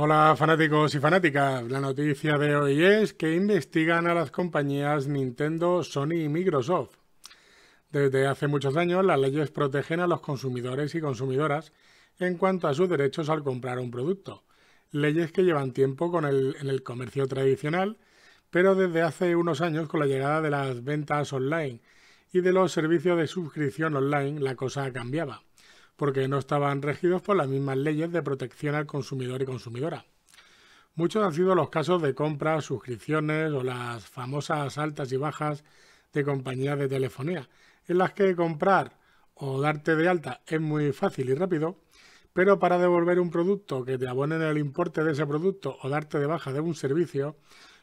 Hola fanáticos y fanáticas, la noticia de hoy es que investigan a las compañías Nintendo, Sony y Microsoft. Desde hace muchos años las leyes protegen a los consumidores y consumidoras en cuanto a sus derechos al comprar un producto, leyes que llevan tiempo con en el comercio tradicional, pero desde hace unos años con la llegada de las ventas online y de los servicios de suscripción online la cosa cambiaba porque no estaban regidos por las mismas leyes de protección al consumidor y consumidora. Muchos han sido los casos de compras, suscripciones o las famosas altas y bajas de compañías de telefonía, en las que comprar o darte de alta es muy fácil y rápido, pero para devolver un producto que te abonen el importe de ese producto o darte de baja de un servicio,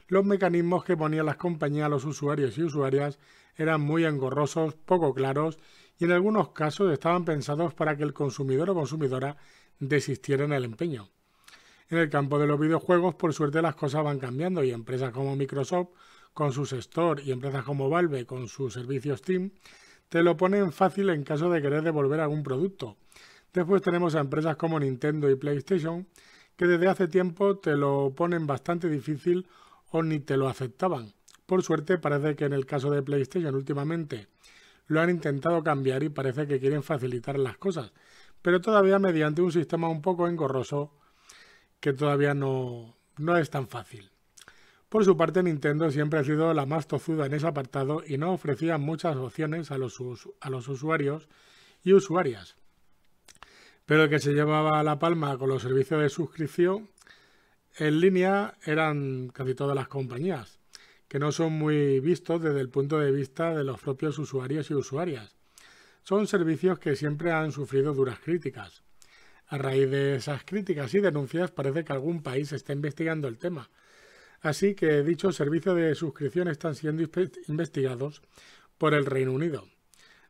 los mecanismos que ponían las compañías a los usuarios y usuarias eran muy engorrosos, poco claros y en algunos casos estaban pensados para que el consumidor o consumidora desistiera en el empeño. En el campo de los videojuegos, por suerte, las cosas van cambiando y empresas como Microsoft con sus store y empresas como Valve con sus servicios Steam te lo ponen fácil en caso de querer devolver algún producto. Después tenemos a empresas como Nintendo y PlayStation que desde hace tiempo te lo ponen bastante difícil ni te lo aceptaban. Por suerte parece que en el caso de PlayStation últimamente lo han intentado cambiar y parece que quieren facilitar las cosas, pero todavía mediante un sistema un poco engorroso que todavía no, es tan fácil. Por su parte, Nintendo siempre ha sido la más tozuda en ese apartado y no ofrecía muchas opciones a los, a los usuarios y usuarias. Pero que se llevaba la palma con los servicios de suscripción en línea eran casi todas las compañías, que no son muy vistos desde el punto de vista de los propios usuarios y usuarias. Son servicios que siempre han sufrido duras críticas. A raíz de esas críticas y denuncias parece que algún país está investigando el tema. Así que dichos servicios de suscripción están siendo investigados por el Reino Unido.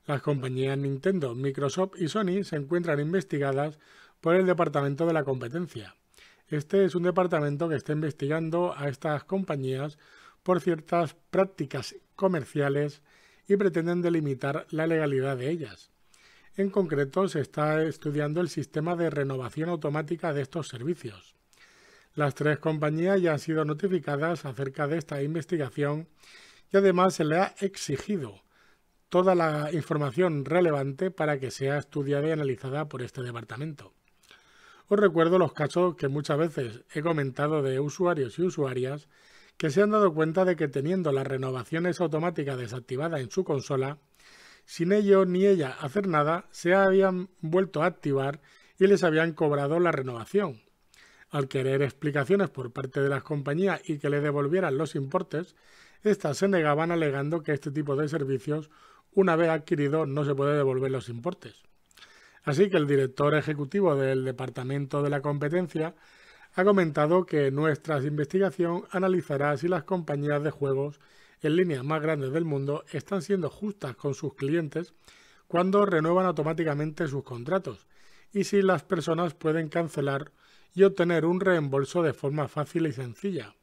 Las compañías Nintendo, Microsoft y Sony se encuentran investigadas por el Departamento de la Competencia. Este es un departamento que está investigando a estas compañías por ciertas prácticas comerciales y pretenden delimitar la legalidad de ellas. En concreto, se está estudiando el sistema de renovación automática de estos servicios. Las tres compañías ya han sido notificadas acerca de esta investigación y además se le ha exigido toda la información relevante para que sea estudiada y analizada por este departamento. Os recuerdo los casos que muchas veces he comentado de usuarios y usuarias que se han dado cuenta de que teniendo las renovaciones automáticas desactivadas en su consola, sin ello ni ella hacer nada, se habían vuelto a activar y les habían cobrado la renovación. Al querer explicaciones por parte de las compañías y que le devolvieran los importes, éstas se negaban alegando que este tipo de servicios, una vez adquirido, no se puede devolver los importes. Así que el director ejecutivo del Departamento de la Competencia ha comentado que nuestra investigación analizará si las compañías de juegos en líneas más grandes del mundo están siendo justas con sus clientes cuando renuevan automáticamente sus contratos y si las personas pueden cancelar y obtener un reembolso de forma fácil y sencilla.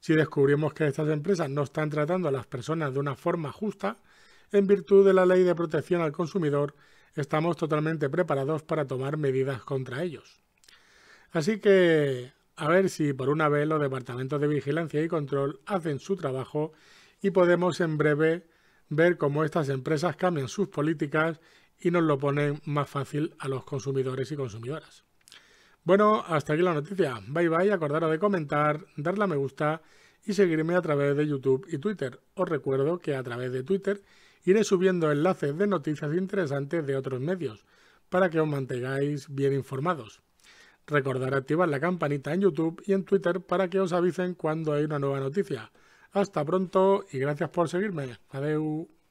Si descubrimos que estas empresas no están tratando a las personas de una forma justa, en virtud de la ley de protección al consumidor, estamos totalmente preparados para tomar medidas contra ellos. Así que a ver si por una vez los departamentos de vigilancia y control hacen su trabajo y podemos en breve ver cómo estas empresas cambian sus políticas y nos lo ponen más fácil a los consumidores y consumidoras. Bueno, hasta aquí la noticia. Bye bye, acordaros de comentar, darle a me gusta y seguirme a través de YouTube y Twitter. Os recuerdo que a través de Twitter iré subiendo enlaces de noticias interesantes de otros medios, para que os mantengáis bien informados. Recordar activar la campanita en YouTube y en Twitter para que os avisen cuando hay una nueva noticia. Hasta pronto y gracias por seguirme. Adiós.